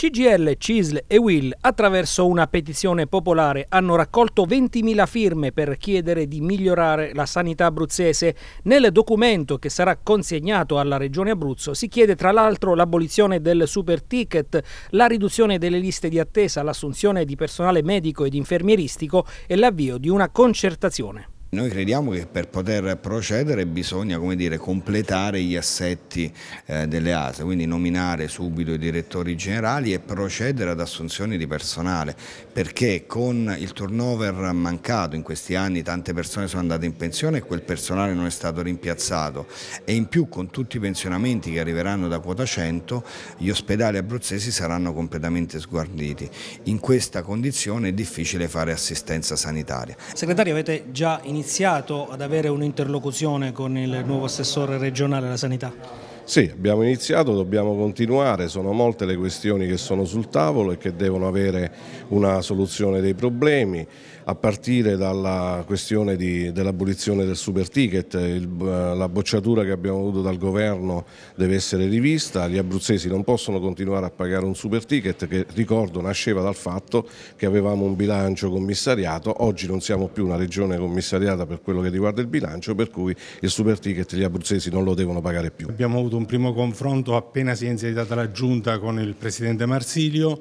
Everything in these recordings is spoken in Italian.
CGL, CISL e WIL attraverso una petizione popolare hanno raccolto 20.000 firme per chiedere di migliorare la sanità abruzzese. Nel documento che sarà consegnato alla Regione Abruzzo si chiede tra l'altro l'abolizione del super ticket, la riduzione delle liste di attesa, l'assunzione di personale medico ed infermieristico e l'avvio di una concertazione. Noi crediamo che per poter procedere bisogna dire, completare gli assetti eh, delle ASE, quindi nominare subito i direttori generali e procedere ad assunzioni di personale, perché con il turnover mancato in questi anni tante persone sono andate in pensione e quel personale non è stato rimpiazzato e in più con tutti i pensionamenti che arriveranno da quota 100 gli ospedali abruzzesi saranno completamente sguarditi. In questa condizione è difficile fare assistenza sanitaria. Segretario avete già iniziato iniziato ad avere un'interlocuzione con il nuovo assessore regionale alla sanità? Sì, abbiamo iniziato, dobbiamo continuare, sono molte le questioni che sono sul tavolo e che devono avere una soluzione dei problemi, a partire dalla questione dell'abolizione del super ticket, il, eh, la bocciatura che abbiamo avuto dal governo deve essere rivista, gli abruzzesi non possono continuare a pagare un super ticket che ricordo nasceva dal fatto che avevamo un bilancio commissariato, oggi non siamo più una regione commissariata per quello che riguarda il bilancio, per cui il super ticket gli abruzzesi non lo devono pagare più. Abbiamo avuto un primo confronto appena si è insediata la Giunta con il Presidente Marsilio.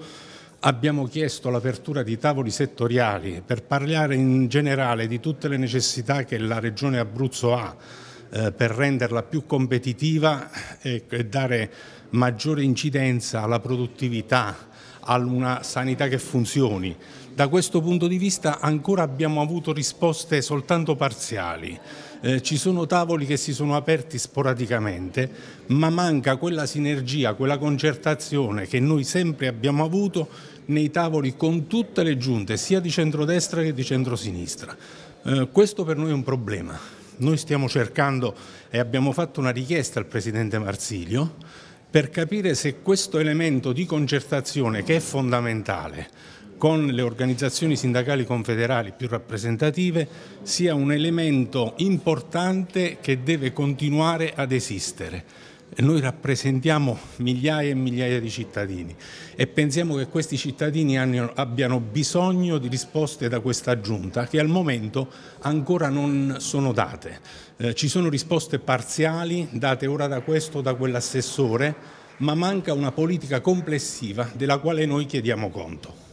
Abbiamo chiesto l'apertura di tavoli settoriali per parlare in generale di tutte le necessità che la Regione Abruzzo ha eh, per renderla più competitiva e dare maggiore incidenza alla produttività, a una sanità che funzioni. Da questo punto di vista ancora abbiamo avuto risposte soltanto parziali. Eh, ci sono tavoli che si sono aperti sporadicamente, ma manca quella sinergia, quella concertazione che noi sempre abbiamo avuto nei tavoli con tutte le giunte, sia di centrodestra che di centrosinistra. Eh, questo per noi è un problema. Noi stiamo cercando e abbiamo fatto una richiesta al Presidente Marsilio per capire se questo elemento di concertazione che è fondamentale con le organizzazioni sindacali confederali più rappresentative sia un elemento importante che deve continuare ad esistere noi rappresentiamo migliaia e migliaia di cittadini e pensiamo che questi cittadini abbiano bisogno di risposte da questa giunta che al momento ancora non sono date. Eh, ci sono risposte parziali date ora da questo o da quell'assessore, ma manca una politica complessiva della quale noi chiediamo conto.